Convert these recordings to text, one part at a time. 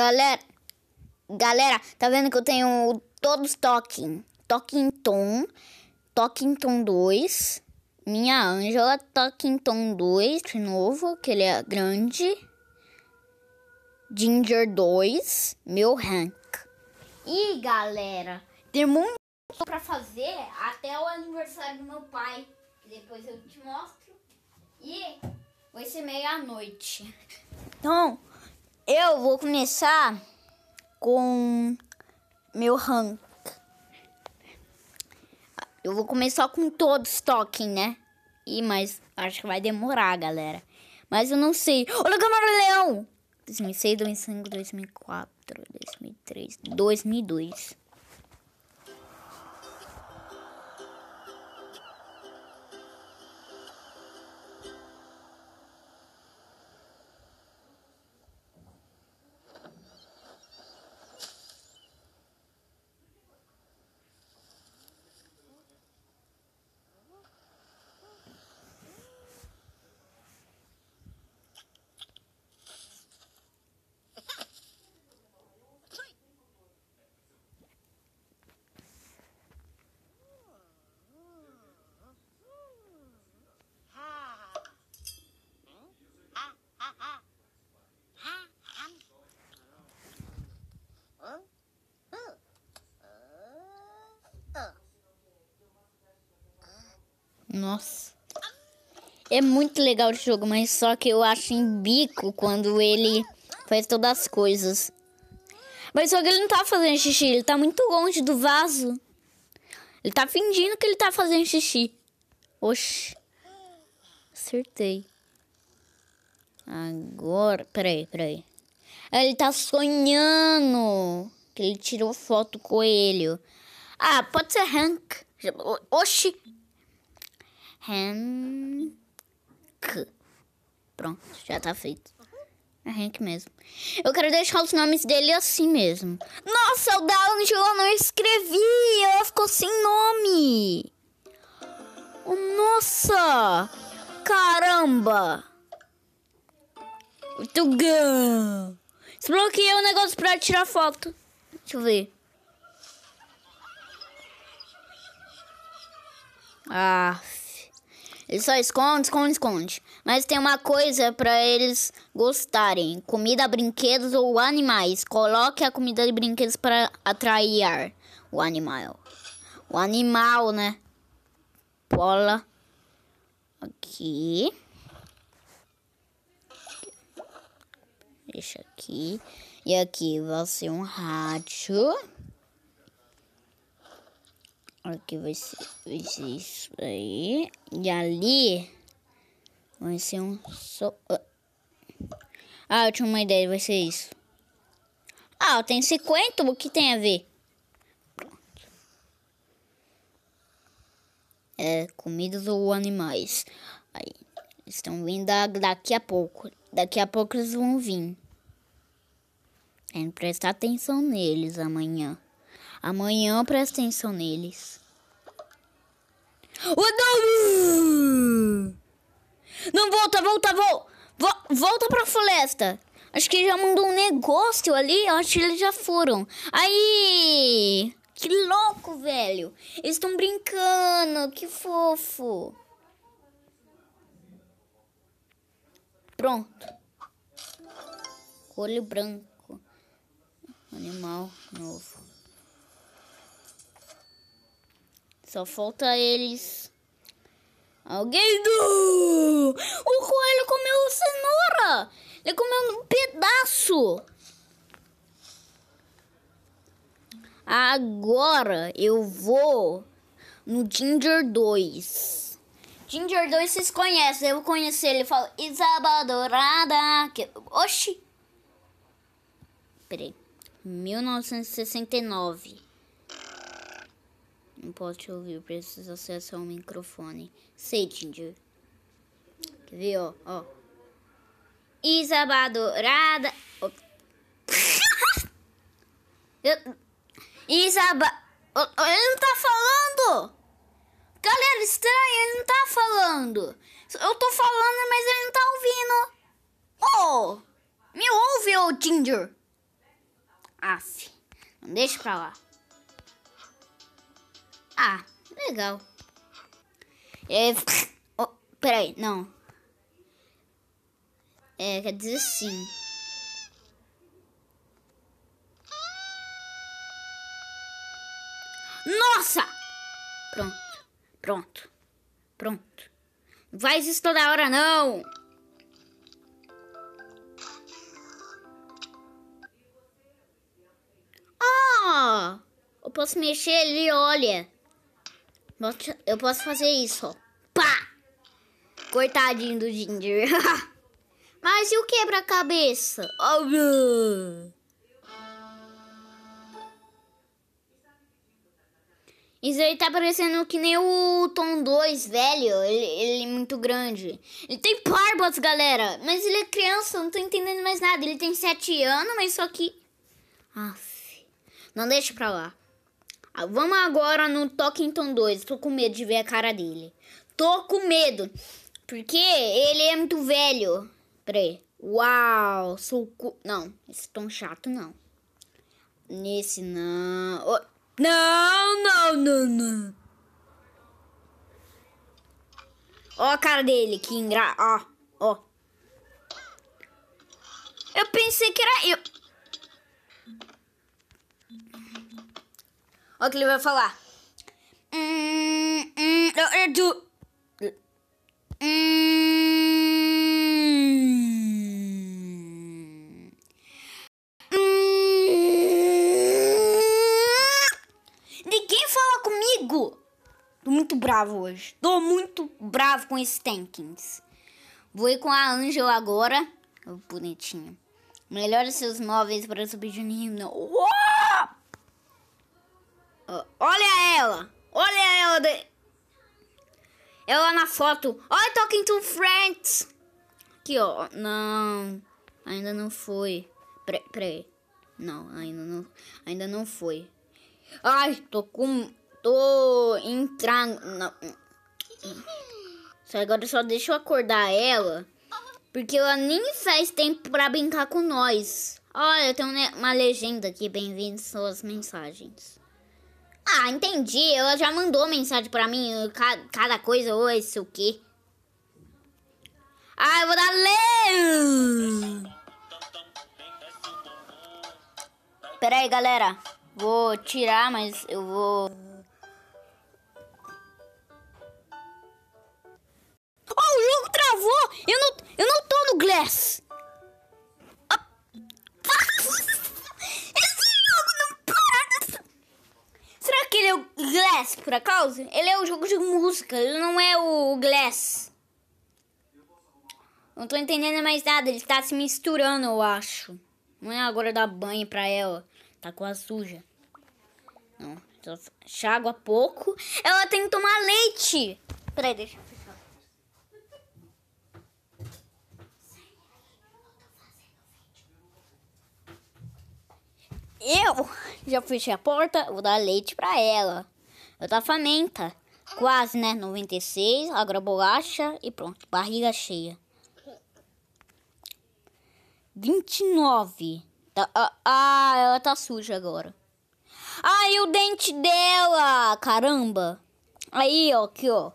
Galera, galera, tá vendo que eu tenho todos tom Toquington, tom 2, minha Ângela, Tom 2 de novo, que ele é grande. Ginger 2, meu rank. E galera, tem muito pra fazer até o aniversário do meu pai, que depois eu te mostro. E vai ser meia-noite. Então, eu vou começar com meu rank. Eu vou começar com todos toquem, né? E mas acho que vai demorar, galera. Mas eu não sei. Olha o Camaro Leão! 2006, 2005, 2004, 2003, 2002. Nossa. É muito legal o jogo, mas só que eu acho em bico quando ele faz todas as coisas. Mas só que ele não tá fazendo xixi, ele tá muito longe do vaso. Ele tá fingindo que ele tá fazendo xixi. Oxi. Acertei. Agora. Peraí, peraí. Ele tá sonhando que ele tirou foto coelho. Ah, pode ser Hank. Oxi. Hank. Pronto, já tá feito. É Hank mesmo. Eu quero deixar os nomes dele assim mesmo. Nossa, o da eu não escrevi! Ela ficou sem nome! Oh, nossa! Caramba! Muito bom! Desbloqueei o um negócio pra tirar foto. Deixa eu ver. Ah, ele só esconde, esconde, esconde. Mas tem uma coisa para eles gostarem: comida, brinquedos ou animais. Coloque a comida e brinquedos para atrair o animal. O animal, né? Bola. Aqui. Deixa aqui. E aqui vai ser um rádio. Aqui vai ser, vai ser isso aí. E ali vai ser um só. Ah. ah, eu tinha uma ideia, vai ser isso. Ah, eu tenho 50, o que tem a ver? Pronto. É, comidas ou animais. Aí, eles estão vindo daqui a pouco. Daqui a pouco eles vão vir. Tem que prestar atenção neles amanhã. Amanhã presta atenção neles. O Não! Não volta, volta, volta! Volta pra floresta! Acho que já mandou um negócio ali, acho que eles já foram. Aí! Que louco, velho! Eles estão brincando, que fofo! Pronto. Olho branco. Animal novo. Só falta eles. Alguém do. O coelho comeu cenoura! Ele comeu um pedaço! Agora eu vou no Ginger 2. Ginger 2 vocês conhecem, eu conheci ele fala Isaba Dourada. Que... Oxi! Peraí. 1969. Não posso te ouvir, preciso acessar o microfone. Sei, Tinder. Quer ver, ó, ó. Isaba é Dourada. Oh. Isaba... É oh, ele não tá falando! Galera, estranho. ele não tá falando. Eu tô falando, mas ele não tá ouvindo. Oh! Me ouve, ô Tinder. Aff. Ah, deixa pra lá. Ah, legal. É... Oh, peraí, não. É, quer dizer sim. Nossa! Pronto, pronto, pronto. Não faz isso toda hora, não! Oh! Eu posso mexer ali, olha. Eu posso fazer isso, ó. Pá! cortadinho do Ginger. Mas e o quebra-cabeça? Oh, Isso aí tá parecendo que nem o Tom 2, velho. Ele, ele é muito grande. Ele tem Parbots, galera. Mas ele é criança, não tô entendendo mais nada. Ele tem 7 anos, mas só que. Aff. Não deixa pra lá. Ah, vamos agora no Tom 2. Tô com medo de ver a cara dele. Tô com medo. Porque ele é muito velho. Peraí. Uau, sou. Cu... Não, esse tom chato não. Nesse não. Oh. Não, não, não, não. Ó a cara dele, que engra. Ó, ó. Eu pensei que era eu. Olha o que ele vai falar. Ninguém fala comigo. Tô muito bravo hoje. Tô muito bravo com esse Tankins. Vou ir com a Angel agora. bonitinho. Melhora seus móveis para subir de nível. Uou! Olha ela! Olha ela! De... Ela na foto. Olha Talking to Friends! Aqui, ó. Não. Ainda não foi. Peraí. não, ainda não. Ainda não foi. Ai, tô com. Tô entrando. Não. Só agora só deixa eu acordar ela. Porque ela nem faz tempo pra brincar com nós. Olha, tem uma legenda aqui. Bem-vindos às mensagens. Ah, entendi. Ela já mandou mensagem pra mim. Cada coisa, ou isso, o quê? Ah, eu vou dar leu! Pera aí, galera. Vou tirar, mas eu vou... Oh, o jogo travou! Eu não, eu não tô no Glass! Sakura Claus, ele é o jogo de música, ele não é o Glass. Não tô entendendo mais nada, ele tá se misturando, eu acho. Não é agora dar banho pra ela. Tá com a suja. Não, só enxágua pouco. Ela tem que tomar leite. Peraí, deixa eu fechar. Eu já fechei a porta, vou dar leite pra ela. Eu tava famenta, Quase, né? 96, agora bolacha e pronto. Barriga cheia. 29. Tá, ah, ah, ela tá suja agora. Ai, o dente dela! Caramba! Aí, ó, aqui, ó.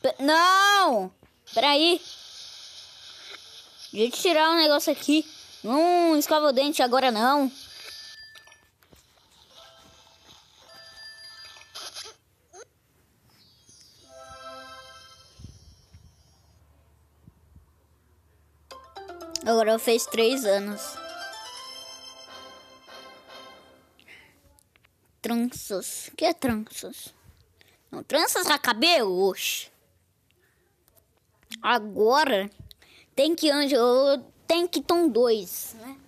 P não! Peraí. Deixa eu tirar um negócio aqui. Não escova o dente agora, não. Agora fez três anos. Tranças. O que é tranças? Não, tranças a cabelo? Oxe. Agora tem que anjo. Tem que tom dois, né?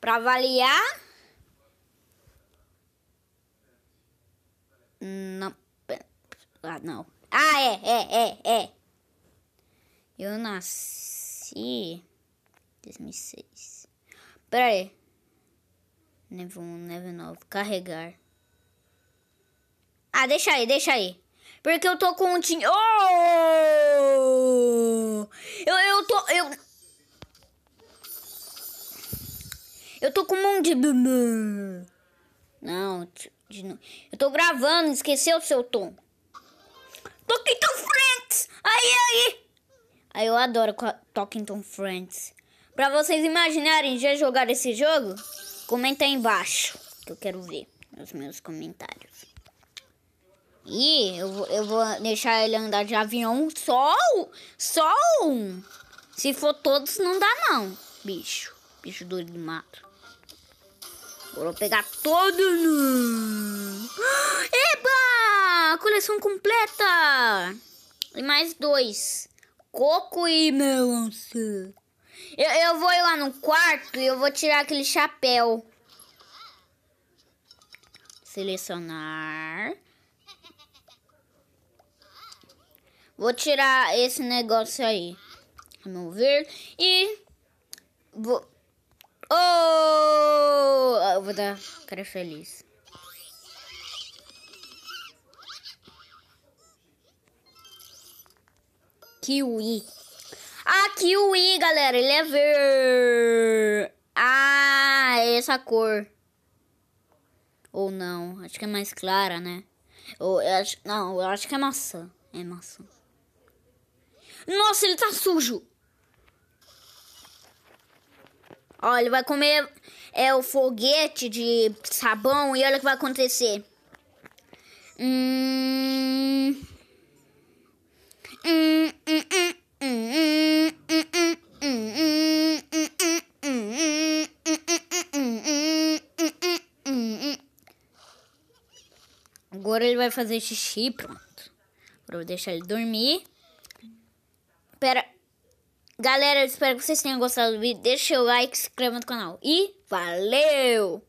Pra avaliar. Não. Ah, não. Ah, é, é, é, é. Eu nasci. 2006. Pera aí. Nível 1, nível 9. Carregar. Ah, deixa aí, deixa aí. Porque eu tô com um tin. Oh! Eu, eu tô. Eu. Eu tô com um monte de. Não, de... eu tô gravando, esqueceu o seu tom. Toquington Friends! Aí, aí! Aí eu adoro Toquington Friends. Pra vocês imaginarem já jogar esse jogo, comenta aí embaixo. Que eu quero ver nos meus comentários. E eu, eu vou deixar ele andar de avião só um. Só um. Se for todos, não dá não. Bicho. Bicho doido do mato. Vou pegar todos. No... Eba! Coleção completa. E mais dois. Coco e melancia. Eu, eu vou ir lá no quarto e eu vou tirar aquele chapéu. Selecionar. Vou tirar esse negócio aí. Remover. E... Vou... Oh! Eu vou dar cara feliz. Kiwi. Aqui o I, galera, ele é ver. Ah, é essa cor. Ou não, acho que é mais clara, né? Ou, eu acho, não, eu acho que é maçã. É maçã. Nossa, ele tá sujo. Ó, ele vai comer é o foguete de sabão e olha o que vai acontecer. Hum... Hum, hum, vai fazer xixi, pronto. Pra deixar ele dormir. Pera. Galera, eu espero que vocês tenham gostado do vídeo. Deixa o like, se inscreva no canal. E valeu!